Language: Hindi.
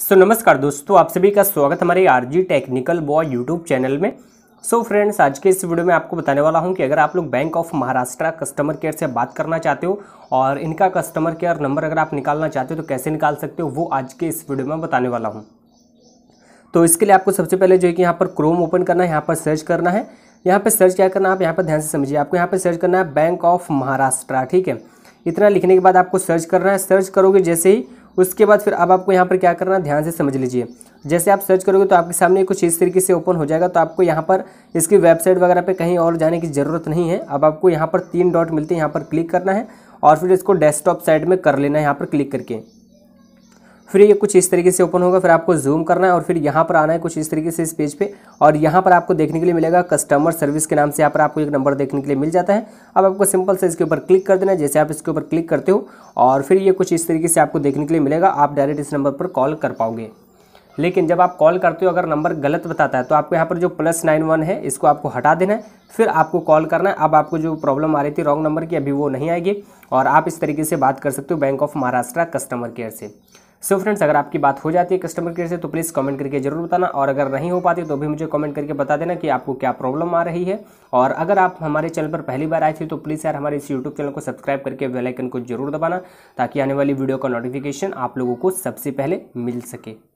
सो so, नमस्कार दोस्तों आप सभी का स्वागत हमारे R G technical boy YouTube channel में सो so, फ्रेंड्स आज के इस वीडियो में आपको बताने वाला हूं कि अगर आप लोग Bank of Maharashtra customer care से बात करना चाहते हो और इनका कस्टमर केयर नंबर अगर आप निकालना चाहते हो तो कैसे निकाल सकते हो वो आज के इस वीडियो में बताने वाला हूँ तो इसके लिए आपको सबसे पहले जो है कि यहाँ पर क्रोम ओपन करना है यहाँ पर सर्च करना है यहाँ पर सर्च क्या करना है आप यहाँ पर ध्यान से समझिए आपको यहाँ पर सर्च करना है बैंक ऑफ महाराष्ट्र ठीक है इतना लिखने के बाद आपको सर्च करना है सर्च करोगे जैसे ही उसके बाद फिर अब आपको यहाँ पर क्या करना ध्यान से समझ लीजिए जैसे आप सर्च करोगे तो आपके सामने कुछ इस तरीके से ओपन हो जाएगा तो आपको यहाँ पर इसकी वेबसाइट वगैरह पे कहीं और जाने की ज़रूरत नहीं है अब आपको यहाँ पर तीन डॉट मिलते हैं यहाँ पर क्लिक करना है और फिर इसको डेस्कटॉप साइड में कर लेना है यहाँ पर क्लिक करके फिर ये कुछ इस तरीके से ओपन होगा फिर आपको जूम करना है और फिर यहाँ पर आना है कुछ इस तरीके से इस पेज पे और यहाँ पर आपको देखने के लिए मिलेगा कस्टमर सर्विस के नाम से यहाँ पर आपको एक नंबर देखने के लिए मिल जाता है अब आपको सिंपल से इसके ऊपर क्लिक कर देना है जैसे आप इसके ऊपर क्लिक करते हो और फिर ये कुछ इस तरीके से आपको देखने के लिए मिलेगा आप डायरेक्ट इस नंबर पर कॉल कर पाओगे लेकिन जब आप कॉल करते हो अगर नंबर गलत बताता है तो आपको यहाँ पर जो प्लस नाइन वन है इसको आपको हटा देना है फिर आपको कॉल करना है अब आपको जो प्रॉब्लम आ रही थी रॉन्ग नंबर की अभी वो नहीं आएगी और आप इस तरीके से बात कर सकते हो Bank of Maharashtra customer care से सो so फ्रेंड्स अगर आपकी बात हो जाती है कस्टमर केयर से तो प्लीज़ कमेंट करके जरूर बताना और अगर नहीं हो पाती तो भी मुझे कमेंट करके बता देना कि आपको क्या प्रॉब्लम आ रही है और अगर आप हमारे चैनल पर पहली बार आए थे तो प्लीज़ यार हमारे इस यूट्यूब चैनल को सब्सक्राइब करके बेलाइकन को जरूर दबाना ताकि आने वाली वीडियो का नोटिफिकेशन आप लोगों को सबसे पहले मिल सके